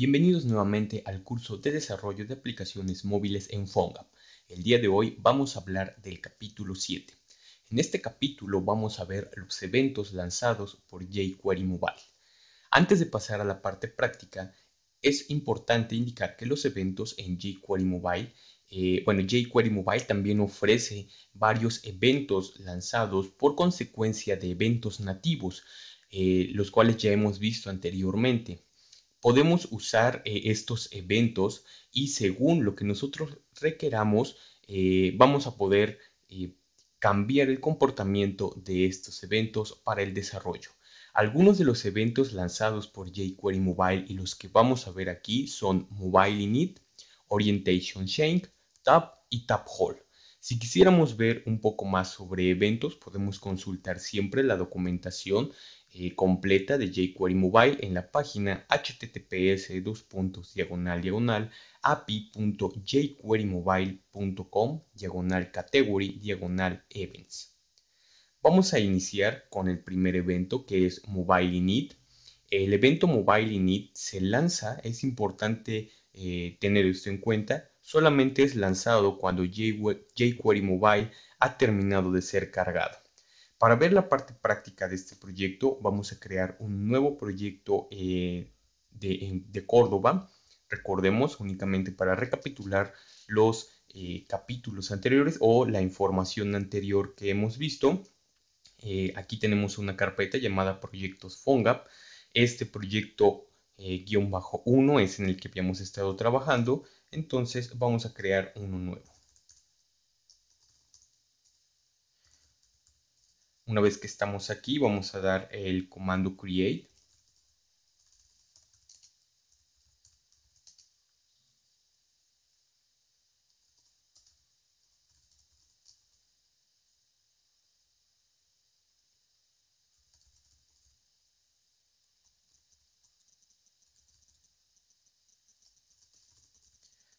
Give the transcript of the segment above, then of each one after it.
Bienvenidos nuevamente al curso de desarrollo de aplicaciones móviles en PhoneGap. El día de hoy vamos a hablar del capítulo 7. En este capítulo vamos a ver los eventos lanzados por jQuery Mobile. Antes de pasar a la parte práctica, es importante indicar que los eventos en jQuery Mobile, eh, bueno, jQuery Mobile también ofrece varios eventos lanzados por consecuencia de eventos nativos, eh, los cuales ya hemos visto anteriormente podemos usar eh, estos eventos y según lo que nosotros requeramos, eh, vamos a poder eh, cambiar el comportamiento de estos eventos para el desarrollo. Algunos de los eventos lanzados por jQuery Mobile y los que vamos a ver aquí son Mobile Init, Orientation Change, Tab y Tab Hall. Si quisiéramos ver un poco más sobre eventos, podemos consultar siempre la documentación eh, completa de jQuery Mobile en la página https diagonal api.jquerymobile.com diagonal category diagonal events. Vamos a iniciar con el primer evento que es Mobile Init. El evento Mobile Init se lanza, es importante eh, tener esto en cuenta, solamente es lanzado cuando jQuery Mobile ha terminado de ser cargado. Para ver la parte práctica de este proyecto, vamos a crear un nuevo proyecto eh, de, Córdoba. Recordemos únicamente para recapitular los eh, capítulos anteriores o la información anterior que hemos visto. Eh, aquí tenemos una carpeta llamada Proyectos FONGAP. Este proyecto guión bajo 1 es en el que habíamos estado trabajando. Entonces vamos a crear uno nuevo. Una vez que estamos aquí, vamos a dar el comando create.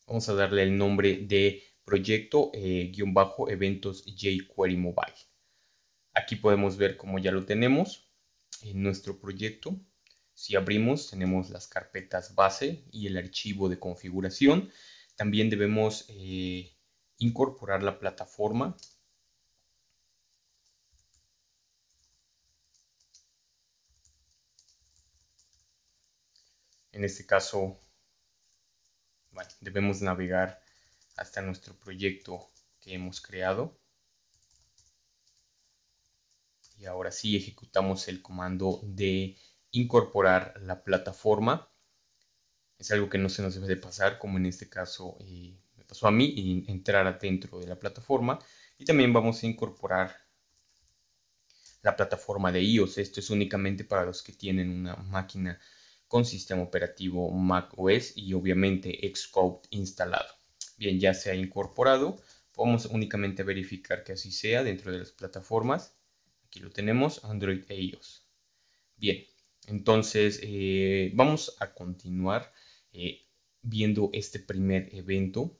Vamos a darle el nombre de proyecto eh, guión bajo eventos jQuery Mobile. Aquí podemos ver cómo ya lo tenemos en nuestro proyecto. Si abrimos, tenemos las carpetas base y el archivo de configuración. También debemos eh, incorporar la plataforma en este caso debemos navegar hasta nuestro proyecto que hemos creado y ahora sí ejecutamos el comando de incorporar la plataforma. Es algo que no se nos debe de pasar, como en este caso eh, me pasó a mí, y entrar dentro de la plataforma. Y también vamos a incorporar la plataforma de iOS. Esto es únicamente para los que tienen una máquina con sistema operativo macOS y obviamente Xcode instalado. Bien, ya se ha incorporado. Podemos únicamente verificar que así sea dentro de las plataformas Aquí lo tenemos, Android e iOS. Bien, entonces eh, vamos a continuar eh, viendo este primer evento.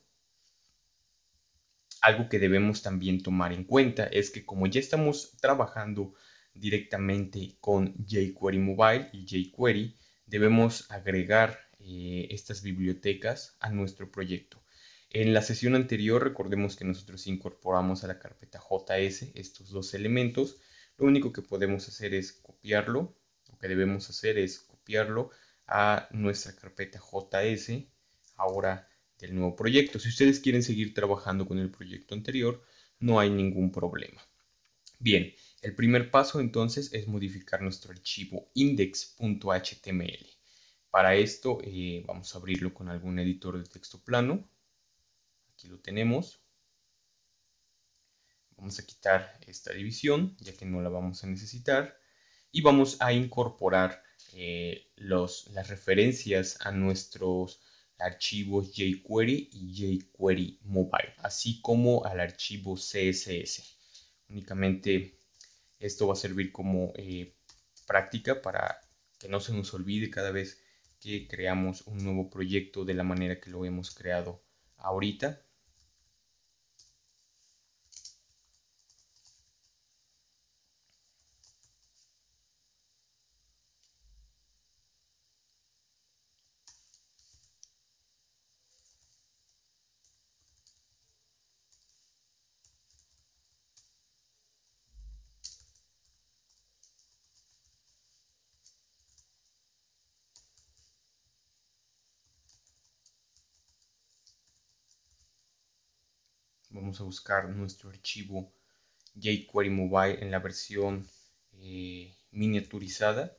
Algo que debemos también tomar en cuenta es que como ya estamos trabajando directamente con jQuery Mobile y jQuery, debemos agregar eh, estas bibliotecas a nuestro proyecto. En la sesión anterior recordemos que nosotros incorporamos a la carpeta JS estos dos elementos lo único que podemos hacer es copiarlo, lo que debemos hacer es copiarlo a nuestra carpeta JS, ahora del nuevo proyecto. Si ustedes quieren seguir trabajando con el proyecto anterior, no hay ningún problema. Bien, el primer paso entonces es modificar nuestro archivo index.html. Para esto eh, vamos a abrirlo con algún editor de texto plano. Aquí lo tenemos. Vamos a quitar esta división, ya que no la vamos a necesitar. Y vamos a incorporar eh, los, las referencias a nuestros archivos jQuery y jQuery Mobile, así como al archivo CSS. Únicamente esto va a servir como eh, práctica para que no se nos olvide cada vez que creamos un nuevo proyecto de la manera que lo hemos creado ahorita vamos a buscar nuestro archivo jQuery Mobile en la versión eh, miniaturizada.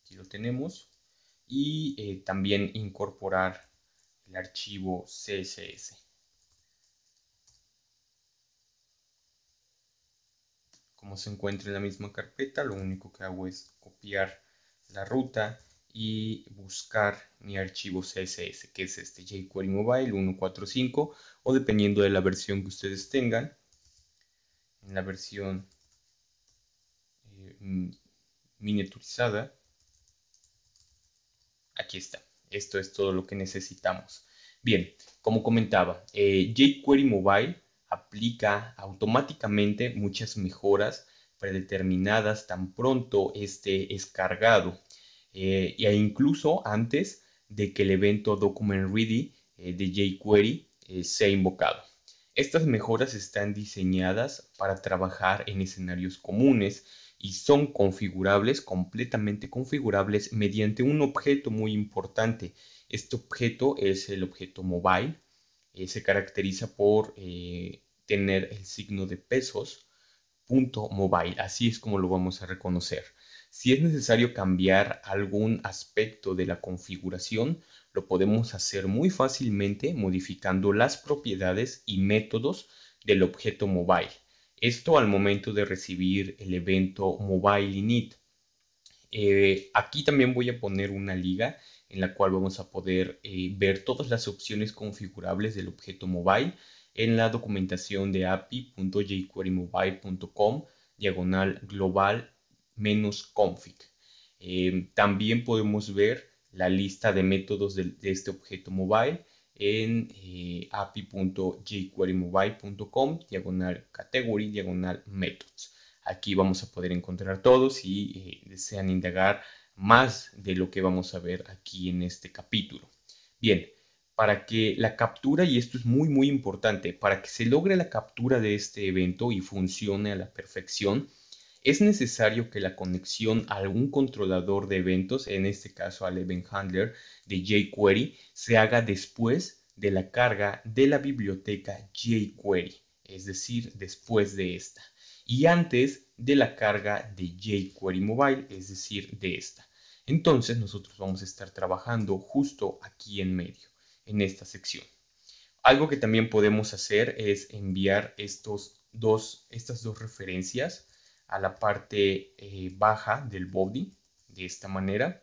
Aquí lo tenemos. Y eh, también incorporar el archivo CSS. Como se encuentra en la misma carpeta, lo único que hago es copiar la ruta y buscar mi archivo CSS, que es este jQuery Mobile 145, o dependiendo de la versión que ustedes tengan, en la versión eh, miniaturizada, aquí está. Esto es todo lo que necesitamos. Bien, como comentaba, eh, jQuery Mobile aplica automáticamente muchas mejoras predeterminadas tan pronto este es cargado e incluso antes de que el evento Document Ready eh, de jQuery eh, sea invocado. Estas mejoras están diseñadas para trabajar en escenarios comunes y son configurables, completamente configurables, mediante un objeto muy importante. Este objeto es el objeto mobile. se caracteriza por tener el signo de pesos, punto mobile. Así es como lo vamos a reconocer. Si es necesario cambiar algún aspecto de la configuración, lo podemos hacer muy fácilmente modificando las propiedades y métodos del objeto mobile. Esto al momento de recibir el evento mobile init. Eh, aquí también voy a poner una liga en la cual vamos a poder eh, ver todas las opciones configurables del objeto mobile en la documentación de api.jquerymobile.com diagonal global menos config. Em, también podemos ver la lista de métodos de, este objeto mobile en eh, api.jquerymobile.com, diagonal category, diagonal methods. Aquí vamos a poder encontrar todos si eh, desean indagar más de lo que vamos a ver aquí en este capítulo. Bien, para que la captura, y esto es muy muy importante, para que se logre la captura de este evento y funcione a la perfección, es necesario que la conexión a algún controlador de eventos, en este caso al Event Handler de jQuery, se haga después de la carga de la biblioteca jQuery, es decir, después de esta, y antes de la carga de jQuery Mobile, es decir, de esta. Entonces nosotros vamos a estar trabajando justo aquí en medio, en esta sección. Algo que también podemos hacer es enviar estos dos, estas dos referencias a la parte eh, baja del body de esta manera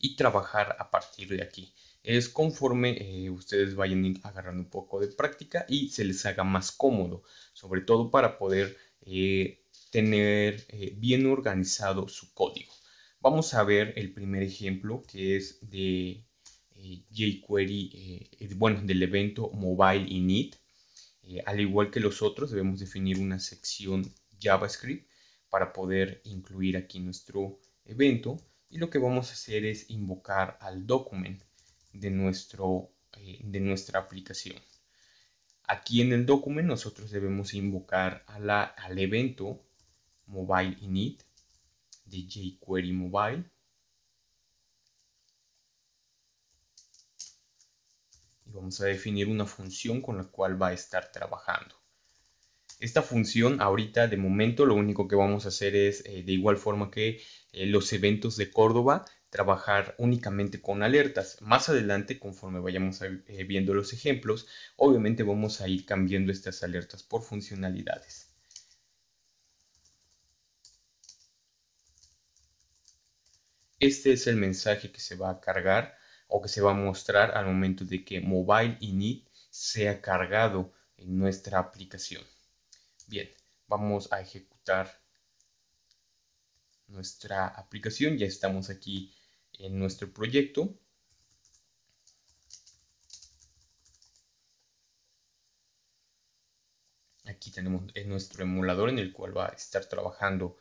y trabajar a partir de aquí. Es conforme eh, ustedes vayan agarrando un poco de práctica y se les haga más cómodo, sobre todo para poder eh, tener bien organizado su código. Vamos a ver el primer ejemplo que es de jQuery, bueno, del evento Mobile Init. al igual que los otros, debemos definir una sección JavaScript para poder incluir aquí nuestro evento y lo que vamos a hacer es invocar al document de, nuestro, eh, de nuestra aplicación. Aquí en el document nosotros debemos invocar al evento mobile init de jQuery mobile. Y vamos a definir una función con la cual va a estar trabajando esta función ahorita de momento lo único que vamos a hacer es eh, de igual forma que eh, los eventos de Córdoba trabajar únicamente con alertas. Más adelante, conforme vayamos eh, viendo los ejemplos, obviamente vamos a ir cambiando estas alertas por funcionalidades. Este es el mensaje que se va a cargar o que se va a mostrar al momento de que Mobile Init sea cargado en nuestra aplicación. Bien, vamos a ejecutar nuestra aplicación. Ya estamos aquí en nuestro proyecto. Aquí tenemos nuestro emulador en el cual va a estar trabajando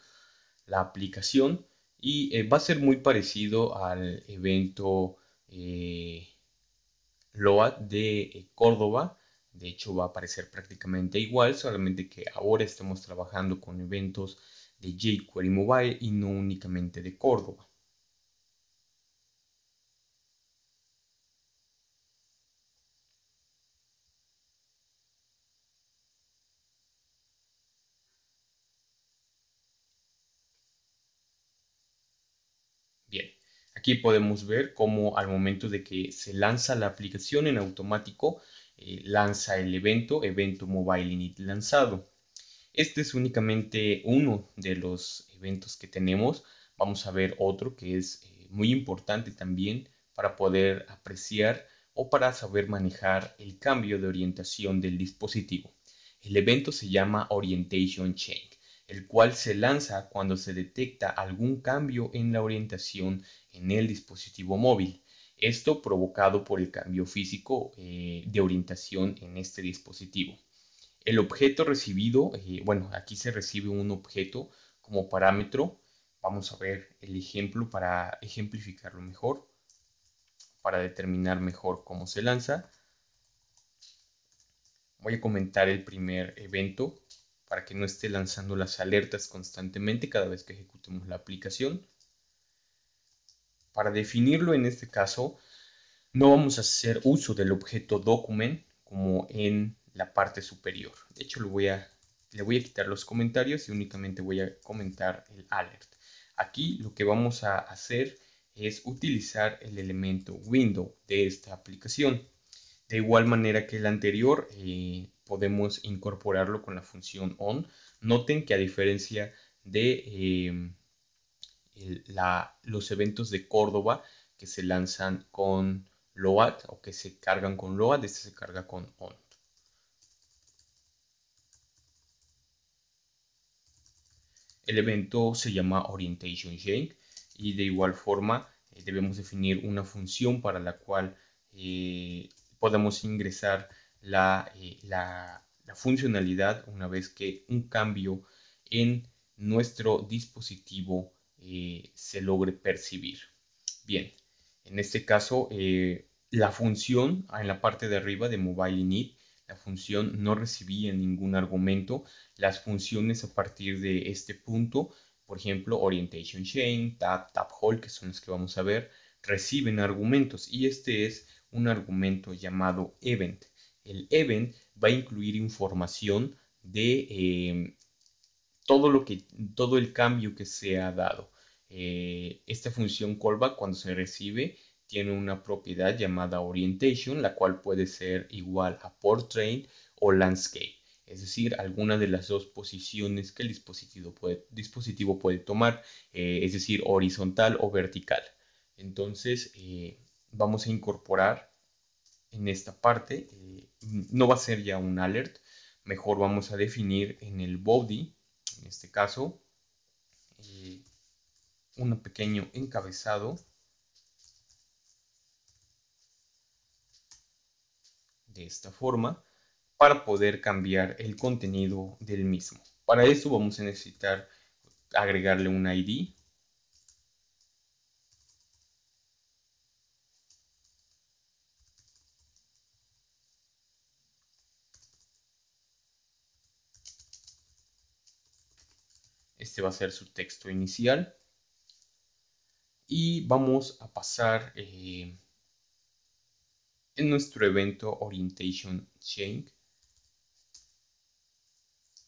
la aplicación y eh, va a ser muy parecido al evento eh, LOAD de eh, Córdoba de hecho, va a aparecer prácticamente igual, solamente que ahora estamos trabajando con eventos de jQuery Mobile y no únicamente de Córdoba. Bien, aquí podemos ver cómo al momento de que se lanza la aplicación en automático, eh, lanza el evento, evento Mobile Init lanzado. Este es únicamente uno de los eventos que tenemos. Vamos a ver otro que es eh, muy importante también para poder apreciar o para saber manejar el cambio de orientación del dispositivo. El evento se llama Orientation Change, el cual se lanza cuando se detecta algún cambio en la orientación en el dispositivo móvil. Esto provocado por el cambio físico eh, de orientación en este dispositivo. El objeto recibido, eh, bueno, aquí se recibe un objeto como parámetro. Vamos a ver el ejemplo para ejemplificarlo mejor, para determinar mejor cómo se lanza. Voy a comentar el primer evento para que no esté lanzando las alertas constantemente cada vez que ejecutemos la aplicación. Para definirlo en este caso, no vamos a hacer uso del objeto document como en la parte superior. De hecho, le voy a quitar los comentarios y únicamente voy a comentar el alert. Aquí lo que vamos a hacer es utilizar el elemento window de esta aplicación. De igual manera que el anterior, eh, podemos incorporarlo con la función on. Noten que a diferencia de... Eh, la, los eventos de Córdoba que se lanzan con LOAD o que se cargan con LOAD, este se carga con ON. El evento se llama Orientation Change y de igual forma eh, debemos definir una función para la cual eh, podamos ingresar eh, la, funcionalidad una vez que un cambio en nuestro dispositivo eh, se logre percibir. Bien, en este caso, eh, la función ah, en la parte de arriba de Mobile Init, la función no recibía ningún argumento. Las funciones a partir de este punto, por ejemplo, Orientation Chain, Tab, Tab Hall, que son las que vamos a ver, reciben argumentos y este es un argumento llamado event. El event va a incluir información de eh, todo lo que todo el cambio que se ha dado. Eh, esta función callback cuando se recibe tiene una propiedad llamada orientation, la cual puede ser igual a portrait o landscape, es decir, alguna de las dos posiciones que el dispositivo puede, dispositivo puede tomar, eh, es decir, horizontal o vertical. Entonces, eh, vamos a incorporar en esta parte, no va a ser ya un alert, mejor vamos a definir en el body, en este caso, un pequeño encabezado de esta forma para poder cambiar el contenido del mismo. Para eso vamos a necesitar agregarle un ID. Este va a ser su texto inicial y vamos a pasar eh, en nuestro evento Orientation Change.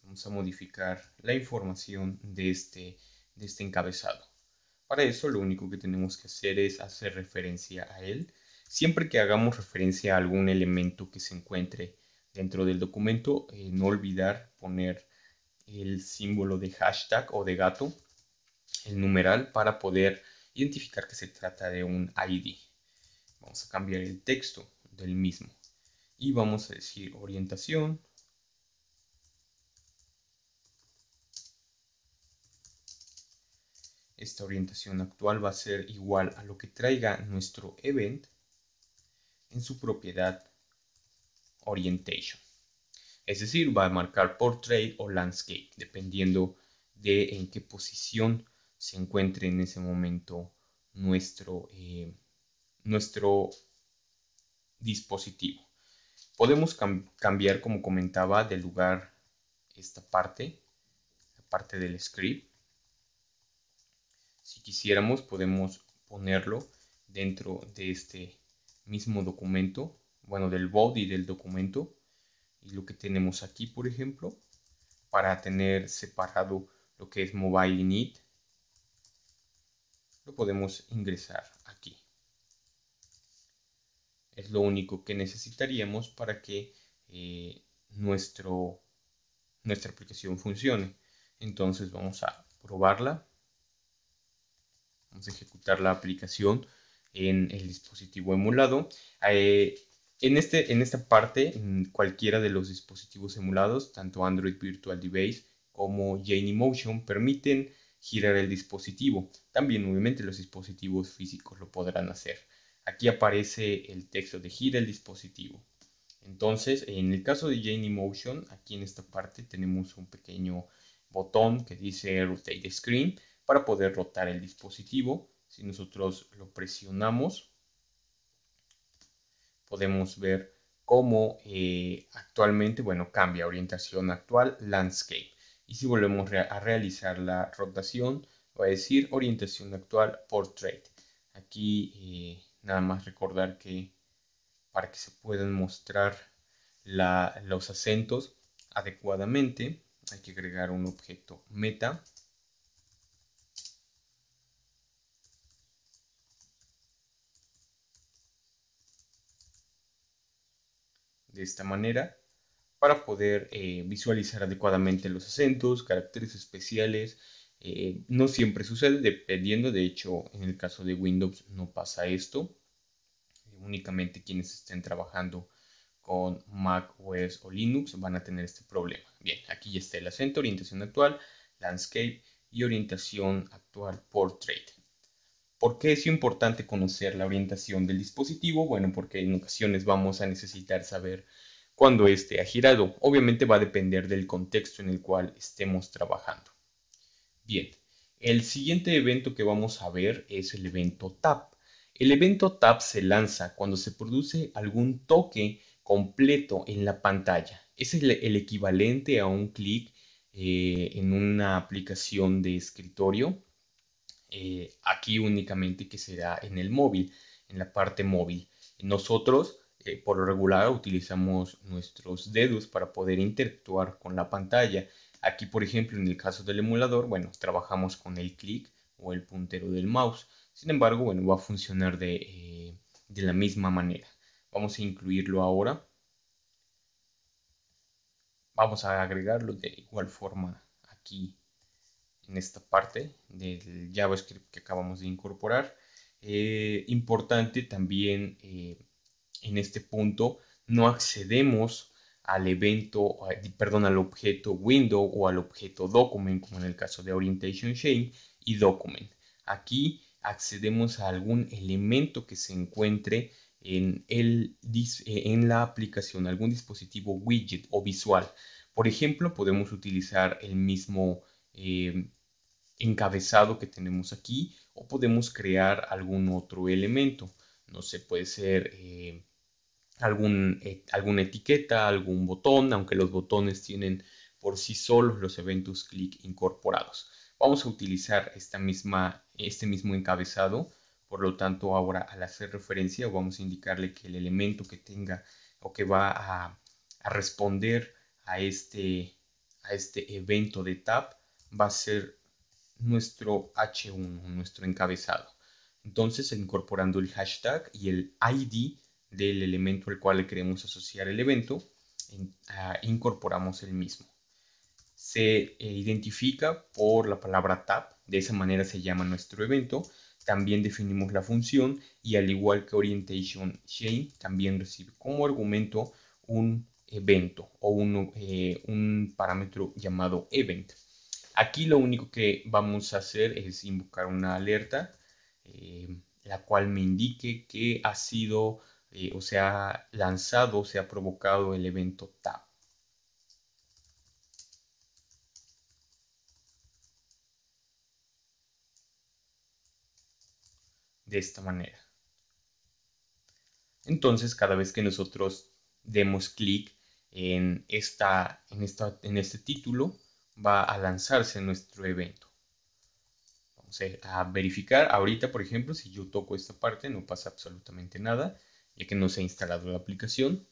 Vamos a modificar la información de este, de este encabezado. Para eso lo único que tenemos que hacer es hacer referencia a él. Siempre que hagamos referencia a algún elemento que se encuentre dentro del documento, eh, no olvidar poner el símbolo de hashtag o de gato, el numeral, para poder identificar que se trata de un ID. Vamos a cambiar el texto del mismo y vamos a decir orientación esta orientación actual va a ser igual a lo que traiga nuestro event en su propiedad orientation. Es decir, va a marcar portrait o landscape, dependiendo de en qué posición se encuentre en ese momento nuestro, eh, nuestro dispositivo. Podemos cambiar, como comentaba, del lugar esta parte, la parte del script. Si quisiéramos, podemos ponerlo dentro de este mismo documento, bueno, del body del documento. Y lo que tenemos aquí, por ejemplo, para tener separado lo que es mobile init lo podemos ingresar aquí. Es lo único que necesitaríamos para que eh, nuestra aplicación funcione. Entonces vamos a probarla. Vamos a ejecutar la aplicación en el dispositivo emulado. Eh, en, este, en esta parte, cualquiera de los dispositivos emulados, tanto Android Virtual Device como e Motion permiten girar el dispositivo. También obviamente los dispositivos físicos lo podrán hacer. Aquí aparece el texto de gira el dispositivo. Entonces, en el caso de e Motion, aquí en esta parte tenemos un pequeño botón que dice Rotate Screen para poder rotar el dispositivo. Si nosotros lo presionamos, podemos ver cómo eh, actualmente, bueno, cambia orientación actual, landscape. Y si volvemos a realizar la rotación, va a decir orientación actual portrait. Aquí eh, nada más recordar que para que se puedan mostrar los acentos adecuadamente, hay que agregar un objeto meta. De esta manera para poder eh, visualizar adecuadamente los acentos, caracteres especiales. Eh, no siempre sucede, dependiendo, de hecho, en el caso de Windows no pasa esto. únicamente quienes estén trabajando con Mac OS o Linux van a tener este problema. Bien, aquí ya está el acento, orientación actual, landscape y orientación actual portrait. ¿Por qué es importante conocer la orientación del dispositivo? Bueno, porque en ocasiones vamos a necesitar saber cuando éste ha girado. Obviamente va a depender del contexto en el cual estemos trabajando. Bien, el siguiente evento que vamos a ver es el evento TAP. El evento TAP se lanza cuando se produce algún toque completo en la pantalla. Es el, equivalente a un clic eh, en una aplicación de escritorio. Eh, aquí únicamente que será en el móvil, en la parte móvil. Nosotros por lo regular utilizamos nuestros dedos para poder interactuar con la pantalla. Aquí, por ejemplo, en el caso del emulador, bueno, trabajamos con el clic o el puntero del mouse. Sin embargo, bueno, va a funcionar de, eh, la misma manera. Vamos a incluirlo ahora. Vamos a agregarlo de igual forma aquí en esta parte del JavaScript que acabamos de incorporar. Eh, importante también eh, en este punto no accedemos al evento, perdón, al objeto window o al objeto document, como en el caso de orientation shape y document. Aquí accedemos a algún elemento que se encuentre en, el, en la aplicación, algún dispositivo widget o visual. Por ejemplo, podemos utilizar el mismo eh, encabezado que tenemos aquí o podemos crear algún otro elemento no sé, puede ser eh, algún, alguna etiqueta, algún botón, aunque los botones tienen por sí solos los eventos clic incorporados. Vamos a utilizar esta misma, este mismo encabezado, por lo tanto ahora al hacer referencia vamos a indicarle que el elemento que tenga o que va a, responder a este, a este evento de tab va a ser nuestro H1, nuestro encabezado. Entonces, incorporando el hashtag y el ID del elemento al cual queremos asociar el evento, ah, incorporamos el mismo. Se eh, identifica por la palabra tab, de esa manera se llama nuestro evento. También definimos la función y al igual que Orientation Chain, también recibe como argumento un evento o un, eh, un parámetro llamado event. Aquí lo único que vamos a hacer es invocar una alerta eh, la cual me indique que ha sido eh, o se ha lanzado o se ha provocado el evento TAP. de esta manera. Entonces, cada vez que nosotros demos clic en, esta, en, esta, en este título, va a lanzarse nuestro evento a verificar. Ahorita, por ejemplo, si yo toco esta parte, no pasa absolutamente nada, ya que no se ha instalado la aplicación.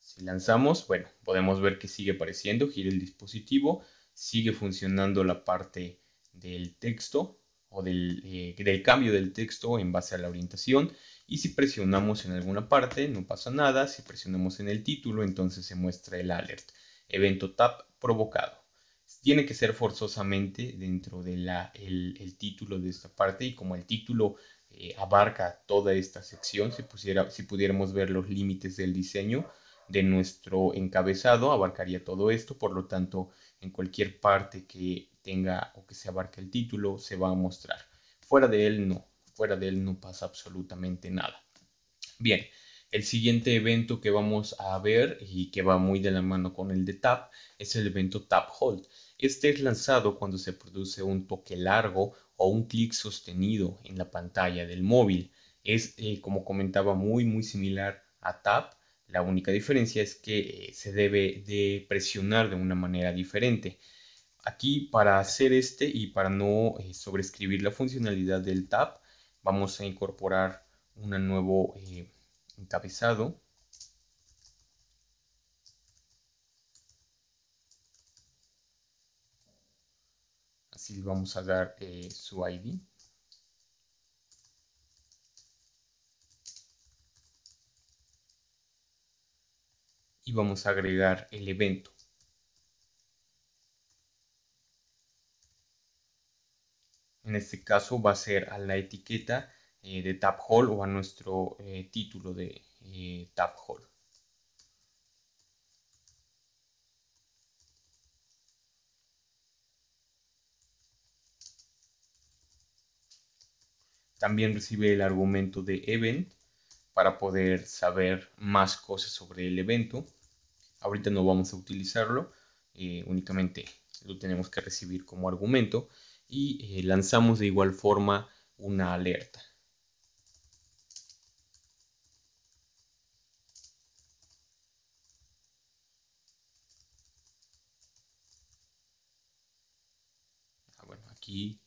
Si lanzamos, bueno, podemos ver que sigue apareciendo, gira el dispositivo, sigue funcionando la parte del texto o del, eh, del cambio del texto en base a la orientación. Y si presionamos en alguna parte, no pasa nada. Si presionamos en el título, entonces se muestra el alert. Evento Tap provocado. Tiene que ser forzosamente dentro del el título de esta parte y como el título eh, abarca toda esta sección, si, pusiera, si pudiéramos ver los límites del diseño de nuestro encabezado, abarcaría todo esto, por lo tanto, en cualquier parte que tenga o que se abarque el título, se va a mostrar. Fuera de él no, fuera de él no pasa absolutamente nada. Bien, el siguiente evento que vamos a ver y que va muy de la mano con el de tap es el evento tap hold. Este es lanzado cuando se produce un toque largo o un clic sostenido en la pantalla del móvil. Es, eh, como comentaba, muy muy similar a tap. La única diferencia es que eh, se debe de presionar de una manera diferente. Aquí para hacer este y para no eh, sobrescribir la funcionalidad del tap, vamos a incorporar un nuevo, encabezado así vamos a dar eh, su ID y vamos a agregar el evento en este caso va a ser a la etiqueta eh, de Tab Hall o a nuestro eh, título de eh, Tab Hall. También recibe el argumento de event para poder saber más cosas sobre el evento. Ahorita no vamos a utilizarlo, eh, únicamente lo tenemos que recibir como argumento y lanzamos de igual forma una alerta. aquí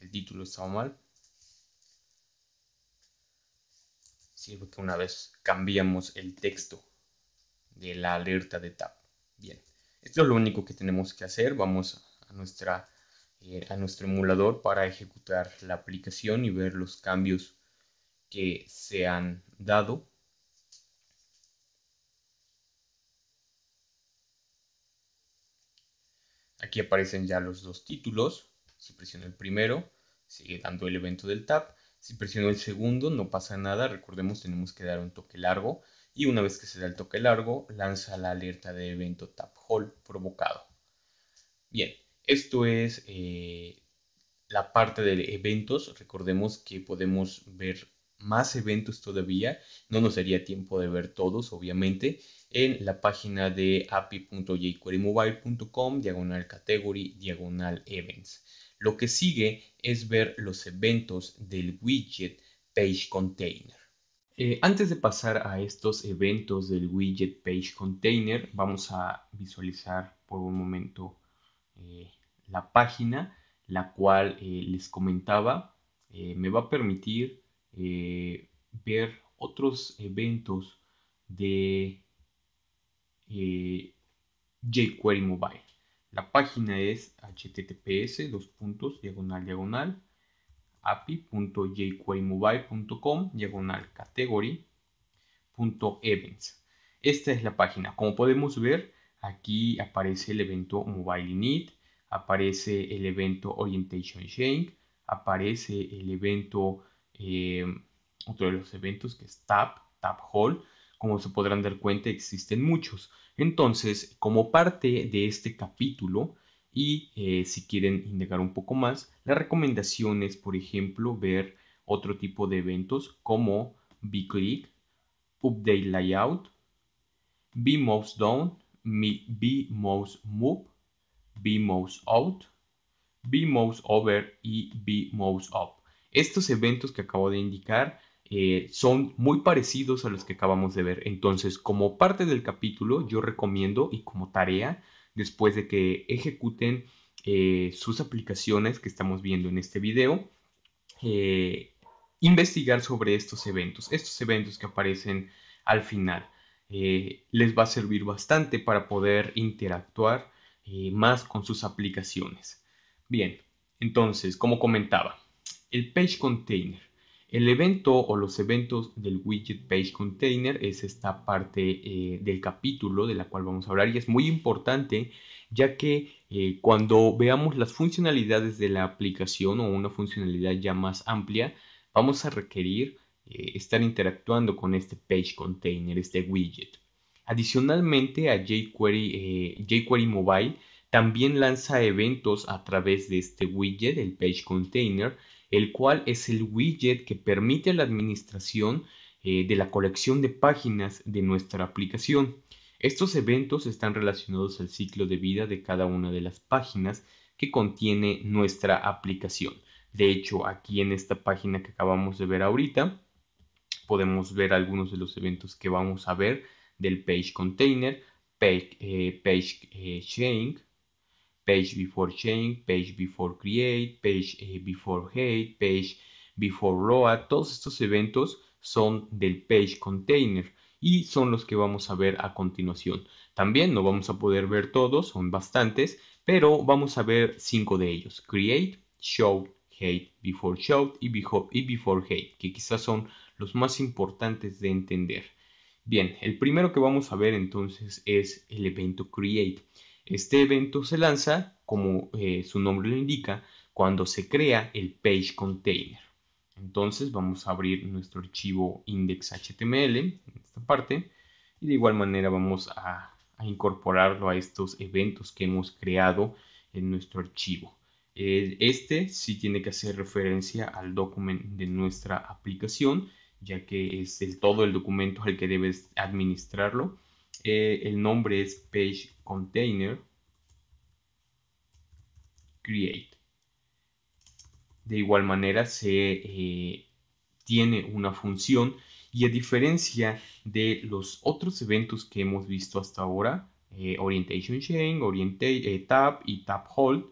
el título estaba mal. Sirve que una vez cambiamos el texto de la alerta de TAP. Bien, esto es lo único que tenemos que hacer. Vamos a, nuestra, eh, a nuestro emulador para ejecutar la aplicación y ver los cambios que se han dado. Aquí aparecen ya los dos títulos. Si presiono el primero, sigue dando el evento del tap. Si presiono el segundo, no pasa nada. Recordemos, tenemos que dar un toque largo. Y una vez que se da el toque largo, lanza la alerta de evento tap hold provocado. Bien, esto es eh, la parte de eventos. Recordemos que podemos ver más eventos todavía. No nos sería tiempo de ver todos, obviamente, en la página de api.jquerymobile.com, diagonal category, diagonal events. Lo que sigue es ver los eventos del widget Page Container. Eh, antes de pasar a estos eventos del widget Page Container, vamos a visualizar por un momento eh, la página, la cual eh, les comentaba, me va a permitir ver otros eventos de jQuery Mobile. La página es https dos puntos diagonal diagonal api.jquerymobile.com diagonal category.events. Esta es la página. Como podemos ver, aquí aparece el evento Mobile Init, aparece el evento Orientation Change, aparece el evento, eh, otro de los eventos que es Tab, Tab Hall. Como se podrán dar cuenta, existen muchos. Entonces, como parte de este capítulo, y eh, si quieren indagar un poco más, la recomendación es, por ejemplo, ver otro tipo de eventos como BClick, Update Layout, BMouse Down, BMouse Move, BMouse Out, BMouse Over y BMouse Up. Estos eventos que acabo de indicar eh, son muy parecidos a los que acabamos de ver. Entonces, como parte del capítulo, yo recomiendo y como tarea, después de que ejecuten eh, sus aplicaciones que estamos viendo en este video, eh, investigar sobre estos eventos, estos eventos que aparecen al final. les va a servir bastante para poder interactuar más con sus aplicaciones. Bien, entonces, como comentaba, el page container el evento o los eventos del widget page container es esta parte eh, del capítulo de la cual vamos a hablar y es muy importante ya que eh, cuando veamos las funcionalidades de la aplicación o una funcionalidad ya más amplia, vamos a requerir eh, estar interactuando con este page container, este widget. Adicionalmente a jQuery, jQuery Mobile también lanza eventos a través de este widget, el page container, el cual es el widget que permite la administración eh, de la colección de páginas de nuestra aplicación. Estos eventos están relacionados al ciclo de vida de cada una de las páginas que contiene nuestra aplicación. De hecho, aquí en esta página que acabamos de ver ahorita, podemos ver algunos de los eventos que vamos a ver del page container, page, eh, eh page before change, page before create, page eh, before hate, page before load. Todos estos eventos son del page container y son los que vamos a ver a continuación. También no vamos a poder ver todos, son bastantes, pero vamos a ver cinco de ellos. Create, show, hate, before show y before hate, que quizás son los más importantes de entender. Bien, el primero que vamos a ver entonces es el evento create. Este evento se lanza, como eh, su nombre lo indica, cuando se crea el page container. Entonces vamos a abrir nuestro archivo index.html en esta parte y de igual manera vamos a, incorporarlo a estos eventos que hemos creado en nuestro archivo. este sí tiene que hacer referencia al documento de nuestra aplicación ya que es todo el documento al que debes administrarlo eh, el nombre es page container create. De igual manera se eh, tiene una función y a diferencia de los otros eventos que hemos visto hasta ahora, eh, Orientation Chain, orientate Tab y Tab Hold,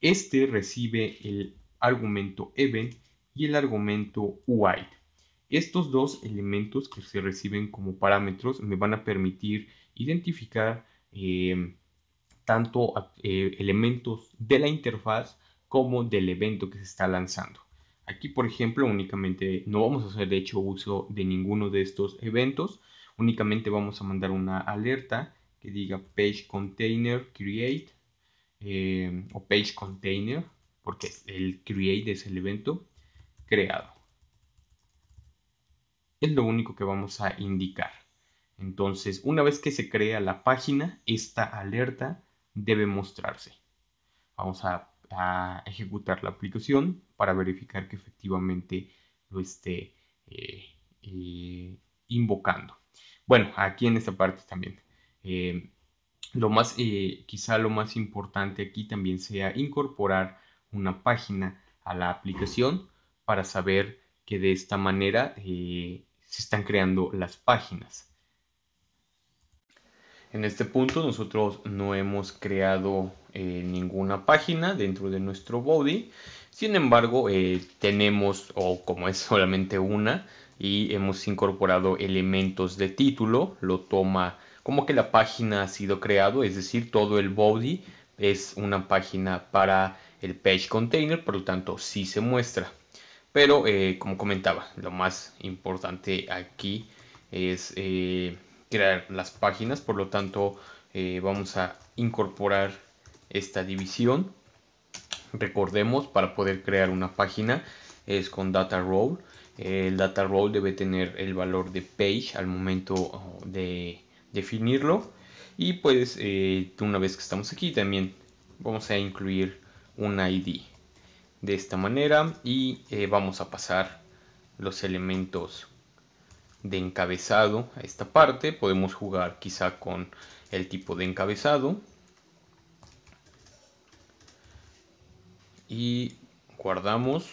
este recibe el argumento Event y el argumento White. Estos dos elementos que se reciben como parámetros me van a permitir identificar em, tanto eh, elementos de la interfaz como del evento que se está lanzando. Aquí, por ejemplo, únicamente no vamos a hacer de hecho uso de ninguno de estos eventos, únicamente vamos a mandar una alerta que diga page container create em, o page container, porque el create es el evento creado. Es lo único que vamos a indicar. Entonces, una vez que se crea la página, esta alerta debe mostrarse. Vamos a, ejecutar la aplicación para verificar que efectivamente lo esté eh, eh, invocando. Bueno, aquí en esta parte también. Eh, lo más, quizá lo más importante aquí también sea incorporar una página a la aplicación para saber que de esta manera se están creando las páginas. En este punto nosotros no hemos creado eh, ninguna página dentro de nuestro body. Sin embargo, eh, tenemos, o como es solamente una, y hemos incorporado elementos de título, lo toma como que la página ha sido creado, es decir, todo el body es una página para el page container, por lo tanto sí se muestra. Pero eh, como comentaba, lo más importante aquí es crear las páginas, por lo tanto eh, vamos a incorporar esta división. Recordemos, para poder crear una página es con data role. El data role debe tener el valor de page al momento oh, de definirlo. Y pues eh, una vez que estamos aquí también vamos a incluir un ID de esta manera y eh, vamos a pasar los elementos de encabezado a esta parte. Podemos jugar quizá con el tipo de encabezado. Y guardamos.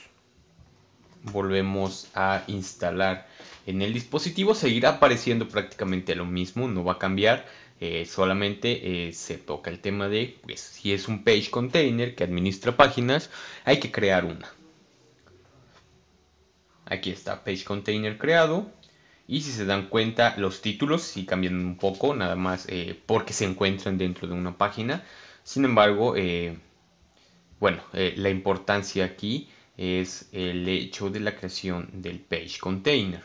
Volvemos a instalar en el dispositivo. Seguirá apareciendo prácticamente lo mismo. No va a cambiar. Eh, solamente eh, se toca el tema de pues, si es un page container que administra páginas, hay que crear una. Aquí está page container creado. Y si se dan cuenta, los títulos sí cambian un poco, nada más eh, porque se encuentran dentro de una página. Sin embargo, eh, bueno, eh, la importancia aquí es el hecho de la creación del page container.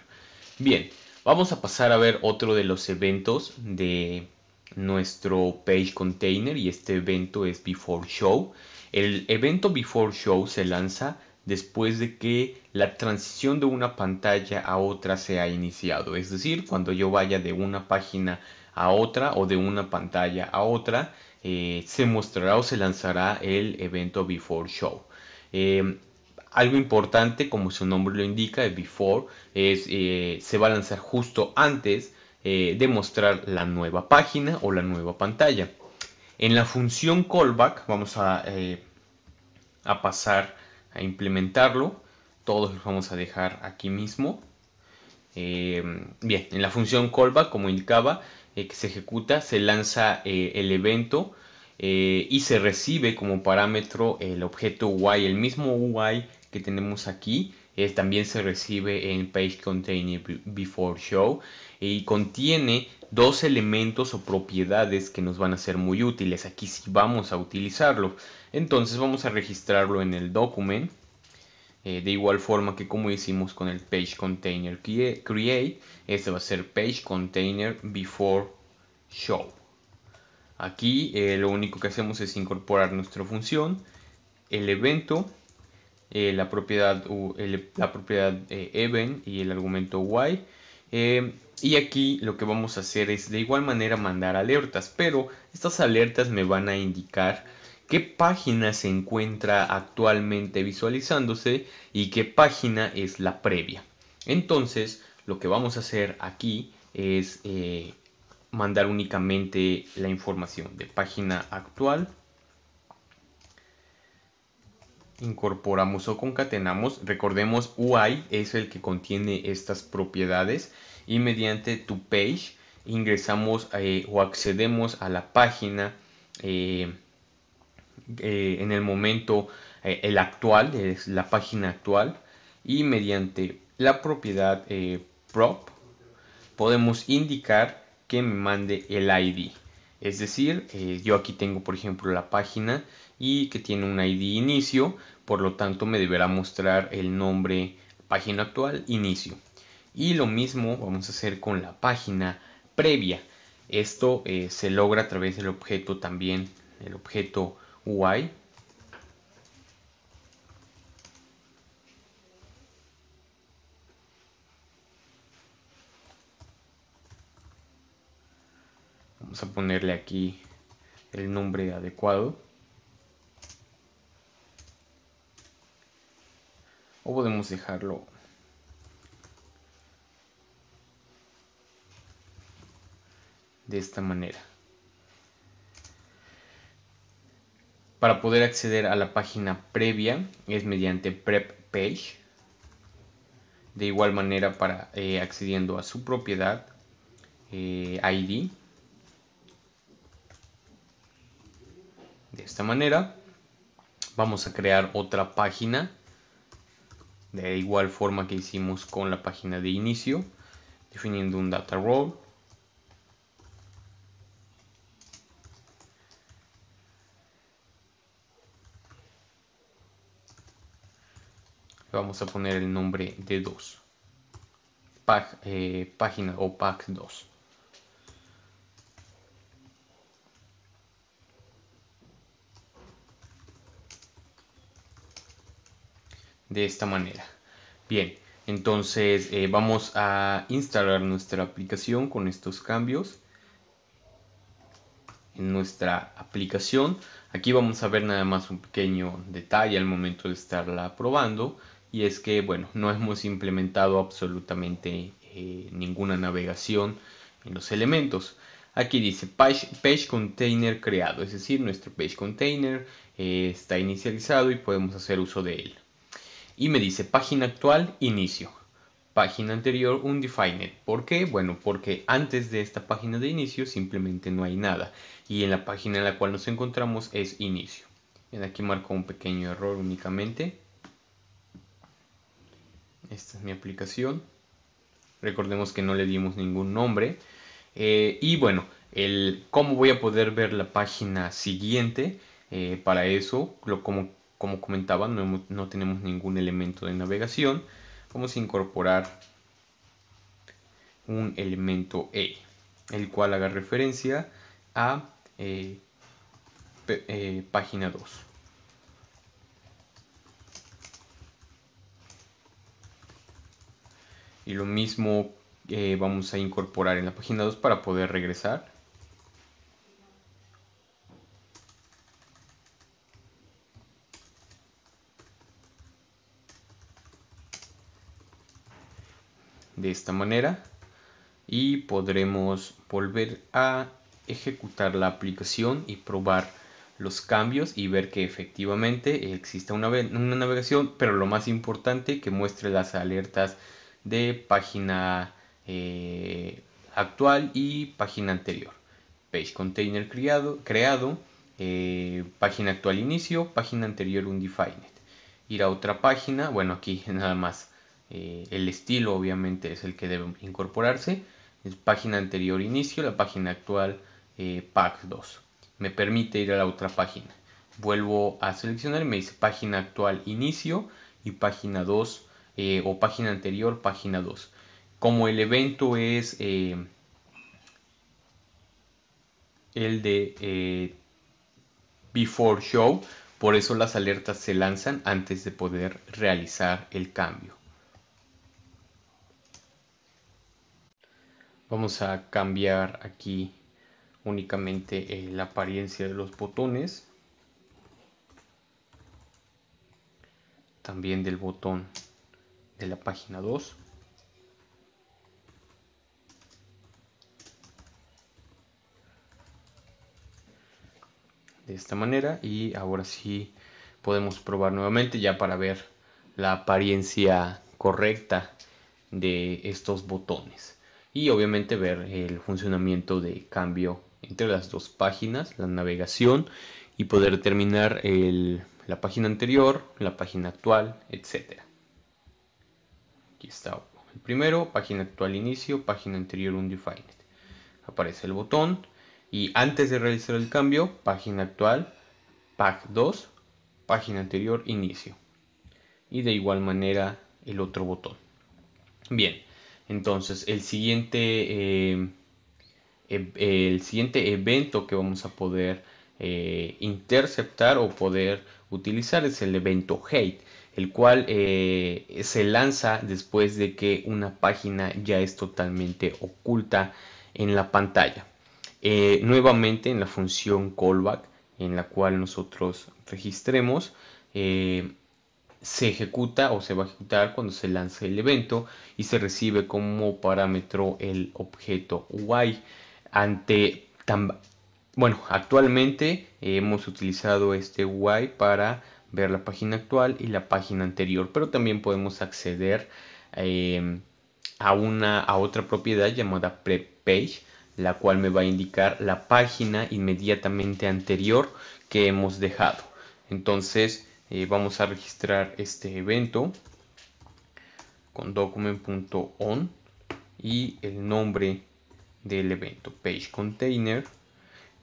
Bien, vamos a pasar a ver otro de los eventos de nuestro page container y este evento es before show. El evento before show se lanza después de que la transición de una pantalla a otra se ha iniciado. Es decir, cuando yo vaya de una página a otra o de una pantalla a otra, eh, se mostrará o se lanzará el evento Before Show. Eh, algo importante, como su nombre lo indica, el Before, es, eh, se va a lanzar justo antes de mostrar la nueva página o la nueva pantalla. En la función callback vamos a, a pasar a implementarlo. Todos los vamos a dejar aquí mismo. Eh, bien, en la función callback, como indicaba, eh, que se ejecuta, se lanza eh, el evento y se recibe como parámetro el objeto UI, el mismo UI que tenemos aquí eh, también se recibe en Page Container Before Show y contiene dos elementos o propiedades que nos van a ser muy útiles. Aquí si vamos a utilizarlo. Entonces vamos a registrarlo en el document. Eh, de igual forma que como hicimos con el page container create, este va a ser page container before show. Aquí eh, lo único que hacemos es incorporar nuestra función, el evento eh, la propiedad, la propiedad eh, even y el argumento y. Em, y aquí lo que vamos a hacer es de igual manera mandar alertas, pero estas alertas me van a indicar qué página se encuentra actualmente visualizándose y qué página es la previa. Entonces, lo que vamos a hacer aquí es eh, mandar únicamente la información de página actual incorporamos o concatenamos, recordemos UI es el que contiene estas propiedades y mediante tu page ingresamos eh, o accedemos a la página eh, eh, en el momento el actual, es la página actual y mediante la propiedad prop podemos indicar que me mande el ID. Es decir, yo aquí tengo por ejemplo la página y que tiene un ID inicio por lo tanto me deberá mostrar el nombre, página actual, inicio. Y lo mismo vamos a hacer con la página previa. Esto eh, se logra a través del objeto también, el objeto UI. Vamos a ponerle aquí el nombre adecuado. O podemos dejarlo de esta manera. Para poder acceder a la página previa es mediante prep page. De igual manera para eh, accediendo a su propiedad eh, ID. De esta manera vamos a crear otra página de igual forma que hicimos con la página de inicio definiendo un data role vamos a poner el nombre de 2 eh, página o pack 2 de esta manera. Bien, entonces eh, vamos a instalar nuestra aplicación con estos cambios. En nuestra aplicación, aquí vamos a ver nada más un pequeño detalle al momento de estarla probando. Y es que, bueno, no hemos implementado absolutamente eh, ninguna navegación en los elementos. Aquí dice page, container creado, es decir, nuestro page container eh, está inicializado y podemos hacer uso de él y me dice página actual, inicio. Página anterior, undefined. ¿Por qué? Bueno, porque antes de esta página de inicio simplemente no hay nada. Y en la página en la cual nos encontramos es inicio. Bien, aquí marco un pequeño error únicamente. Esta es mi aplicación. Recordemos que no le dimos ningún nombre. Eh, y bueno, el cómo voy a poder ver la página siguiente. Eh, para eso, lo, como como comentaba, no, tenemos ningún elemento de navegación. Vamos a incorporar un elemento E, el cual haga referencia a eh, eh, página 2. Y lo mismo eh, vamos a incorporar en la página 2 para poder regresar de esta manera y podremos volver a ejecutar la aplicación y probar los cambios y ver que efectivamente exista una, navegación pero lo más importante que muestre las alertas de página eh, actual y página anterior page container creado, creado eh, página actual inicio página anterior undefined ir a otra página bueno aquí nada más eh, el estilo obviamente es el que debe incorporarse. página anterior inicio, la página actual eh, pack 2. Me permite ir a la otra página. Vuelvo a seleccionar, y me dice página actual inicio y página 2 eh, o página anterior, página 2. Como el evento es el de before show, por eso las alertas se lanzan antes de poder realizar el cambio. Vamos a cambiar aquí únicamente eh, la apariencia de los botones. También del botón de la página 2. de esta manera y ahora sí podemos probar nuevamente ya para ver la apariencia correcta de estos botones y obviamente ver el funcionamiento de cambio entre las dos páginas, la navegación y poder terminar la página anterior, la página actual, etc. Aquí está el primero, página actual inicio, página anterior undefined. Aparece el botón y antes de realizar el cambio, página actual, pack 2, página anterior inicio. Y de igual manera el otro botón. Bien, entonces, el siguiente, eh, e-, el siguiente evento que vamos a poder eh, interceptar o poder utilizar es el evento hate, el cual eh, se lanza después de que una página ya es totalmente oculta en la pantalla. nuevamente en la función callback en la cual nosotros registremos se ejecuta o se va a ejecutar cuando se lance el evento y se recibe como parámetro el objeto y ante bueno actualmente eh, hemos utilizado este y para ver la página actual y la página anterior pero también podemos acceder em, a una a otra propiedad llamada PrePage, page la cual me va a indicar la página inmediatamente anterior que hemos dejado entonces eh, vamos a registrar este evento con document.on y el nombre del evento page container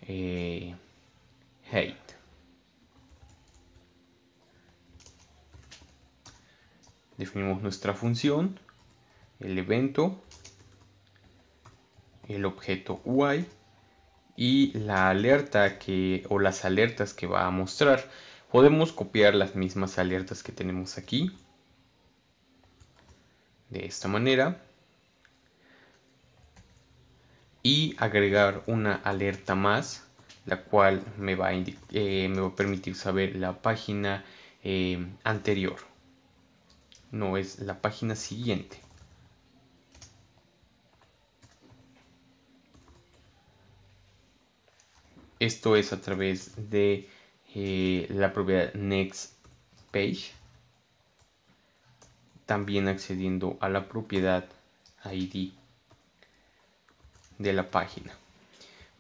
hate eh, definimos nuestra función el evento el objeto UI y la alerta que o las alertas que va a mostrar podemos copiar las mismas alertas que tenemos aquí de esta manera y agregar una alerta más la cual me va a, eh, me va a permitir saber la página eh, anterior no es la página siguiente esto es a través de eh, la propiedad next page también accediendo a la propiedad id de la página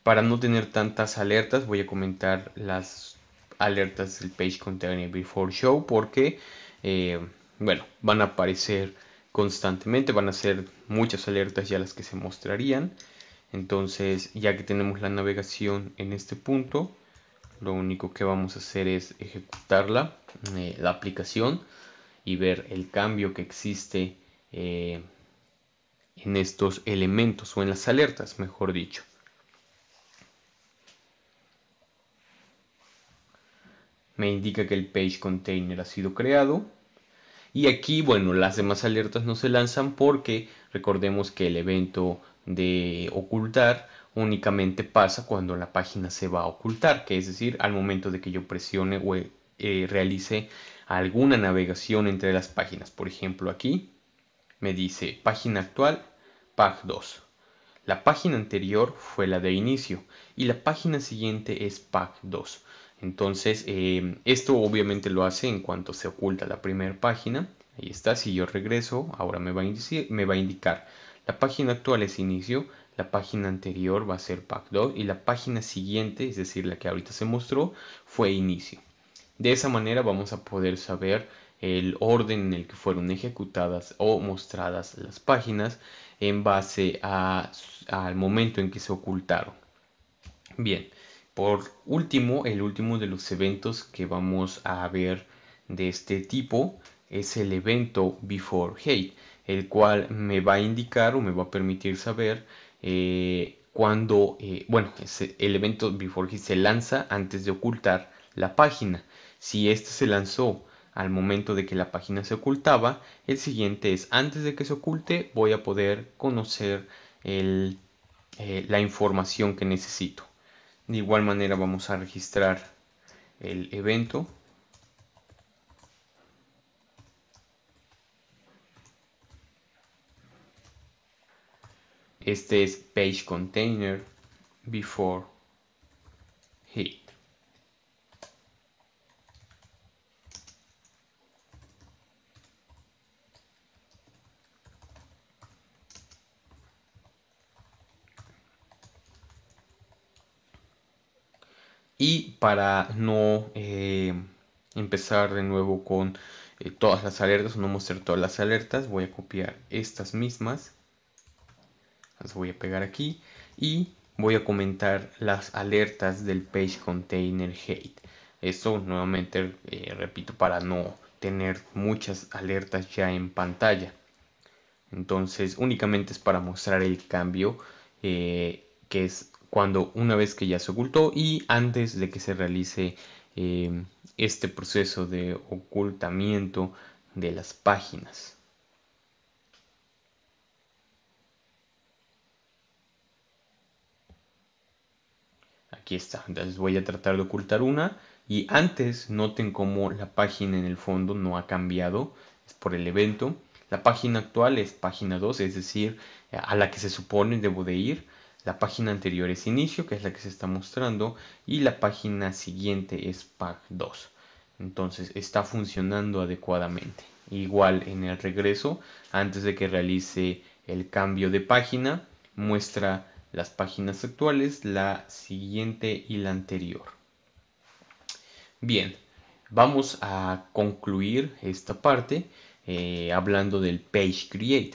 para no tener tantas alertas voy a comentar las alertas del page container before show porque eh, bueno van a aparecer constantemente van a ser muchas alertas ya las que se mostrarían entonces ya que tenemos la navegación en este punto lo único que vamos a hacer es ejecutarla, eh, la aplicación y ver el cambio que existe eh, en estos elementos o en las alertas, mejor dicho. Me indica que el page container ha sido creado. Y aquí, bueno, las demás alertas no se lanzan porque recordemos que el evento de ocultar únicamente pasa cuando la página se va a ocultar, que es decir, al momento de que yo presione o eh, realice alguna navegación entre las páginas. Por ejemplo, aquí me dice página actual, pag 2. La página anterior fue la de inicio y la página siguiente es pag 2. Entonces, em, esto obviamente lo hace en cuanto se oculta la primera página. Ahí está, si yo regreso, ahora me va, a me va a indicar. La página actual es inicio, la página anterior va a ser Packdog y la página siguiente, es decir, la que ahorita se mostró, fue inicio. De esa manera vamos a poder saber el orden en el que fueron ejecutadas o mostradas las páginas en base al momento en que se ocultaron. Bien, por último, el último de los eventos que vamos a ver de este tipo es el evento before hate, el cual me va a indicar o me va a permitir saber eh, cuando, eh, bueno, el evento Before se lanza antes de ocultar la página. Si este se lanzó al momento de que la página se ocultaba, el siguiente es antes de que se oculte voy a poder conocer eh, la información que necesito. De igual manera vamos a registrar el evento Este es page container before hit. Y para no eh, empezar de nuevo con eh, todas las alertas o no mostrar todas las alertas, voy a copiar estas mismas las voy a pegar aquí y voy a comentar las alertas del page container hate esto nuevamente eh, repito para no tener muchas alertas ya en pantalla entonces únicamente es para mostrar el cambio eh, que es cuando una vez que ya se ocultó y antes de que se realice eh, este proceso de ocultamiento de las páginas aquí está. Entonces voy a tratar de ocultar una. Y antes, noten cómo la página en el fondo no ha cambiado. Es por el evento. La página actual es página 2, es decir, a la que se supone debo de ir. La página anterior es inicio, que es la que se está mostrando. Y la página siguiente es pack 2. Entonces está funcionando adecuadamente. Igual en el regreso, antes de que realice el cambio de página, muestra las páginas actuales, la siguiente y la anterior. Bien, vamos a concluir esta parte eh, hablando del Page Create.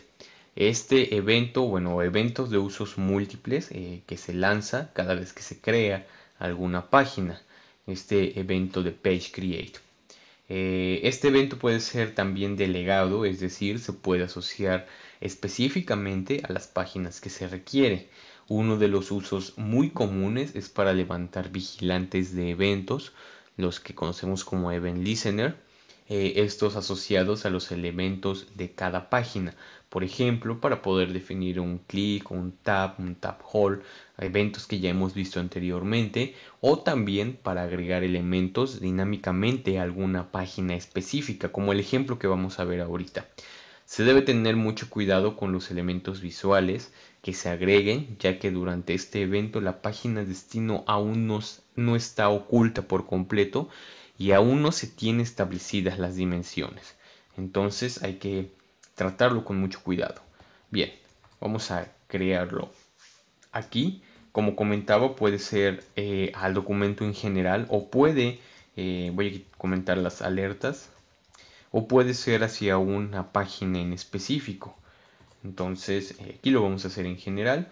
Este evento, bueno, eventos de usos múltiples eh, que se lanza cada vez que se crea alguna página. Este evento de Page Create. Eh, este evento puede ser también delegado, es decir, se puede asociar específicamente a las páginas que se requiere. Uno de los usos muy comunes es para levantar vigilantes de eventos, los que conocemos como Event Listener, eh, estos asociados a los elementos de cada página. Por ejemplo, para poder definir un clic, un tab, un tab hall, eventos que ya hemos visto anteriormente, o también para agregar elementos dinámicamente a alguna página específica, como el ejemplo que vamos a ver ahorita. Se debe tener mucho cuidado con los elementos visuales que se agreguen, ya que durante este evento la página destino aún no, no está oculta por completo y aún no se tienen establecidas las dimensiones. Entonces hay que tratarlo con mucho cuidado. Bien, vamos a crearlo aquí. Como comentaba, puede ser eh, al documento en general o puede, eh, voy a comentar las alertas, o puede ser hacia una página en específico. Entonces eh, aquí lo vamos a hacer en general.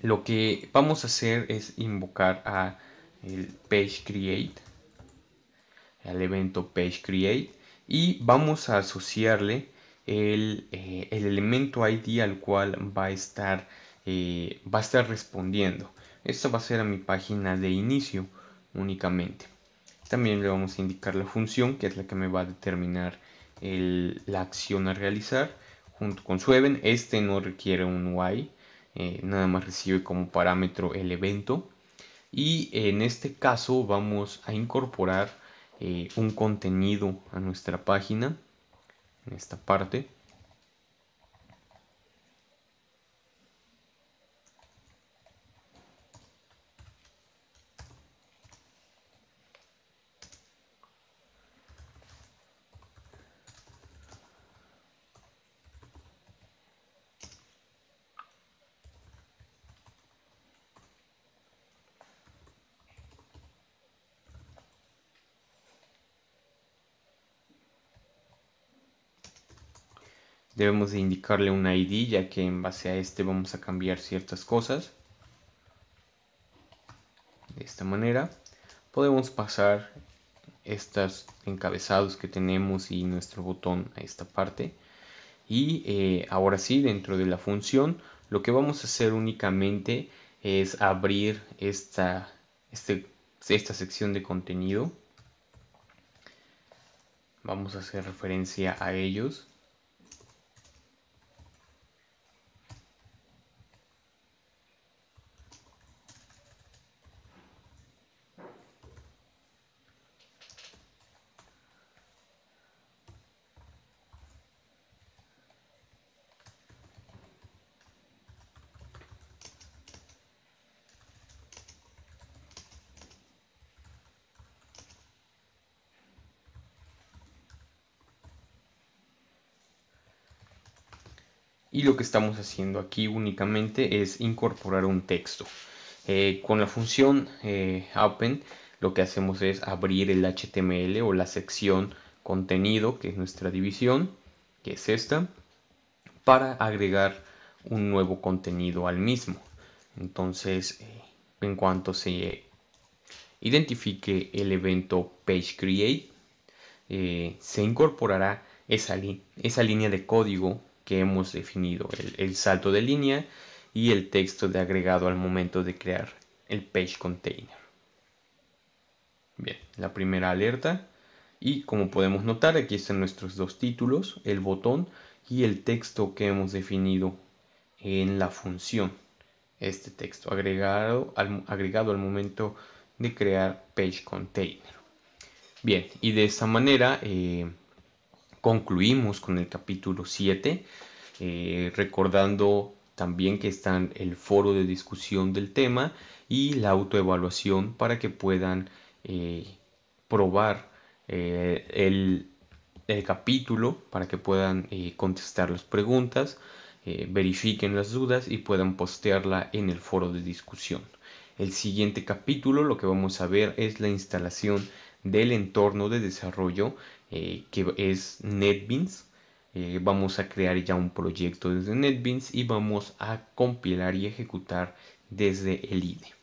Lo que vamos a hacer es invocar a el page create, al evento page create y vamos a asociarle el, eh, elemento ID al cual va a estar eh, va a estar respondiendo. Esta va a ser a mi página de inicio únicamente. También le vamos a indicar la función, que es la que me va a determinar la acción a realizar, junto con su event. Este no requiere un UI, eh, nada más recibe como parámetro el evento. Y en este caso vamos a incorporar eh, un contenido a nuestra página, en esta parte. debemos de indicarle un ID ya que en base a este vamos a cambiar ciertas cosas de esta manera podemos pasar estos encabezados que tenemos y nuestro botón a esta parte y eh, ahora sí dentro de la función lo que vamos a hacer únicamente es abrir esta, este, esta sección de contenido vamos a hacer referencia a ellos que estamos haciendo aquí únicamente es incorporar un texto. Eh, con la función eh, open lo que hacemos es abrir el HTML o la sección contenido, que es nuestra división, que es esta, para agregar un nuevo contenido al mismo. Entonces, eh, en cuanto se identifique el evento page create, se incorporará esa, esa línea de código que hemos definido, el, salto de línea y el texto de agregado al momento de crear el page container. Bien, la primera alerta. Y como podemos notar, aquí están nuestros dos títulos, el botón y el texto que hemos definido en la función. Este texto agregado al, agregado al momento de crear page container. Bien, y de esta manera eh, concluimos con el capítulo 7, eh, recordando también que están el foro de discusión del tema y la autoevaluación para que puedan eh, probar eh, el, capítulo, para que puedan contestar las preguntas, verifiquen las dudas y puedan postearla en el foro de discusión. El siguiente capítulo lo que vamos a ver es la instalación del entorno de desarrollo eh, que es NetBeans. Eh, vamos a crear ya un proyecto desde NetBeans y vamos a compilar y ejecutar desde el IDE.